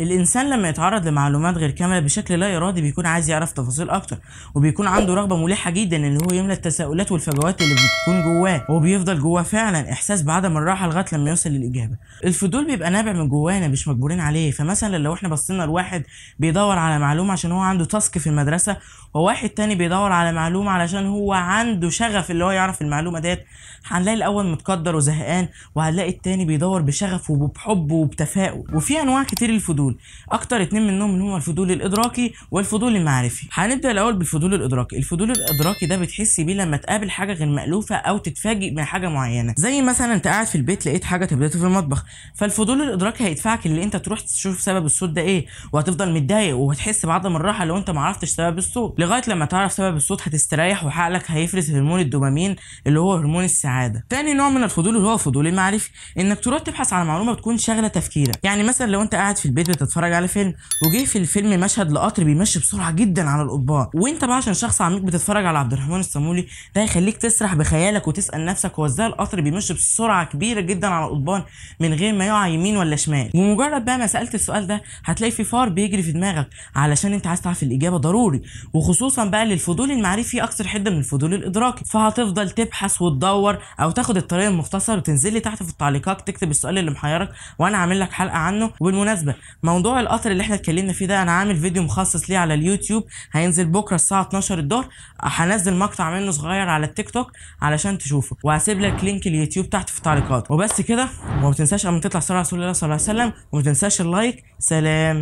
الانسان لما يتعرض لمعلومات غير كامله بشكل لا ارادي بيكون عايز يعرف تفاصيل اكتر وبيكون عنده رغبه ملحه جدا ان هو يملى التساؤلات والفجوات اللي بتكون جواه وبيفضل جواه فعلا احساس بعدم الراحه لغايه لما يوصل للاجابه الفضول بيبقى نابع من جوانا مش مجبورين عليه فمثلا لو احنا بصينا لواحد بيدور على معلومه عشان هو عنده تاسك في المدرسه وواحد تاني بيدور على معلومه علشان هو عنده شغف اللي هو يعرف المعلومه ديت هنلاقي الاول متقدر وزهقان وهنلاقي التاني بيدور بشغف وبحب وبتفاؤل وفي انواع كتير الفضول الفضول اكتر اتنين منهم اللي هما الفضول الادراكي والفضول المعرفي هنبدا الاول بالفضول الادراكي الفضول الادراكي ده بتحس بيه لما تقابل حاجه غير مالوفه او تتفاجئ من حاجه معينه زي مثلا انت قاعد في البيت لقيت حاجه تبلته في المطبخ فالفضول الادراكي هيدفعك اللي انت تروح تشوف سبب الصوت ده ايه وهتفضل متضايق وهتحس بعدم الراحه لو انت ما عرفتش سبب الصوت لغايه لما تعرف سبب الصوت هتستريح وعقلك هيفرز هرمون الدوبامين اللي هو هرمون السعاده تاني نوع من الفضول اللي هو فضول المعرفي انك تروح تبحث على معلومه بتكون شاغله تفكيرك يعني مثلا لو انت قاعد في البيت وانت تتفرج على فيلم وجه في الفيلم مشهد لقطر بيمشي بسرعه جدا على القضبان وانت بقى عشان شخص عميق بتتفرج على عبد الرحمن الصامولي ده هيخليك تسرح بخيالك وتسال نفسك هو ازاي القطر بيمشي بسرعه كبيره جدا على القضبان من غير ما يقع يمين ولا شمال ومجرد بقى ما سالت السؤال ده هتلاقي في فار بيجري في دماغك علشان انت عايز تعرف الاجابه ضروري وخصوصا بقى للفضول المعرفي اكثر حده من الفضول الادراكي فهتفضل تبحث وتدور او تاخد الطريق المختصر وتنزل لي تحت في التعليقات تكتب السؤال اللي محيرك وانا عامل لك حلقه عنه وبالمناسبه موضوع القطر اللي احنا اتكلمنا فيه ده انا عامل فيديو مخصص ليه على اليوتيوب هينزل بكره الساعه 12 الظهر هنزل مقطع منه صغير على التيك توك علشان تشوفه وهسيب لك لينك اليوتيوب تحت في التعليقات وبس كده وما تنساش اما تطلع صلاه على رسول الله صلى الله عليه وسلم وما تنساش اللايك سلام